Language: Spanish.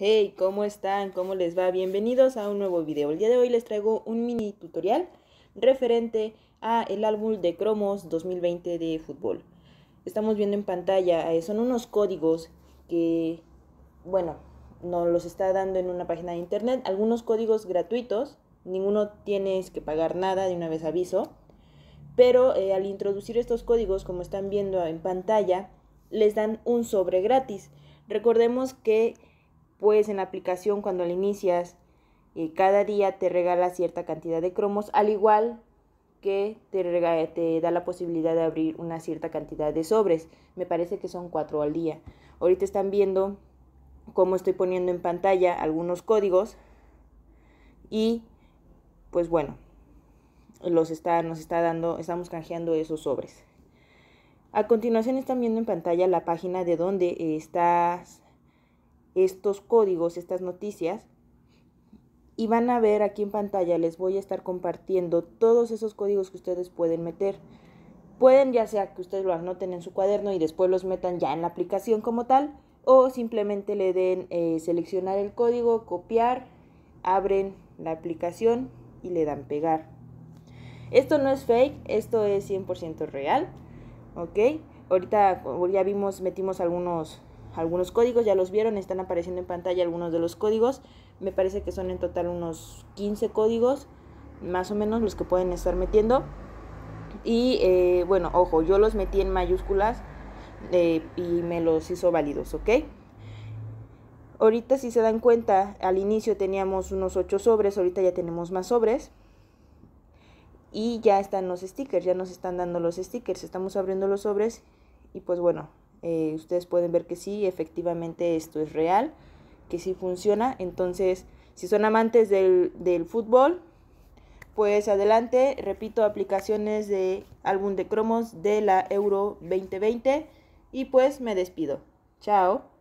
Hey, ¿cómo están? ¿Cómo les va? Bienvenidos a un nuevo video. El día de hoy les traigo un mini tutorial referente a el álbum de cromos 2020 de fútbol. Estamos viendo en pantalla, eh, son unos códigos que, bueno, nos los está dando en una página de internet. Algunos códigos gratuitos, ninguno tienes que pagar nada, de una vez aviso. Pero eh, al introducir estos códigos, como están viendo en pantalla, les dan un sobre gratis. Recordemos que pues en la aplicación cuando la inicias, eh, cada día te regala cierta cantidad de cromos, al igual que te, te da la posibilidad de abrir una cierta cantidad de sobres. Me parece que son cuatro al día. Ahorita están viendo cómo estoy poniendo en pantalla algunos códigos y pues bueno, los está, nos está dando, estamos canjeando esos sobres. A continuación están viendo en pantalla la página de donde estás estos códigos, estas noticias. Y van a ver aquí en pantalla, les voy a estar compartiendo todos esos códigos que ustedes pueden meter. Pueden ya sea que ustedes lo anoten en su cuaderno y después los metan ya en la aplicación como tal, o simplemente le den eh, seleccionar el código, copiar, abren la aplicación y le dan pegar. Esto no es fake, esto es 100% real, ¿ok? Ahorita ya vimos, metimos algunos algunos códigos, ya los vieron, están apareciendo en pantalla algunos de los códigos. Me parece que son en total unos 15 códigos, más o menos los que pueden estar metiendo. Y eh, bueno, ojo, yo los metí en mayúsculas eh, y me los hizo válidos, ¿ok? Ahorita si se dan cuenta, al inicio teníamos unos 8 sobres, ahorita ya tenemos más sobres. Y ya están los stickers, ya nos están dando los stickers, estamos abriendo los sobres y pues bueno, eh, ustedes pueden ver que sí, efectivamente esto es real, que sí funciona. Entonces, si son amantes del, del fútbol, pues adelante, repito, aplicaciones de álbum de cromos de la Euro 2020 y pues me despido. Chao.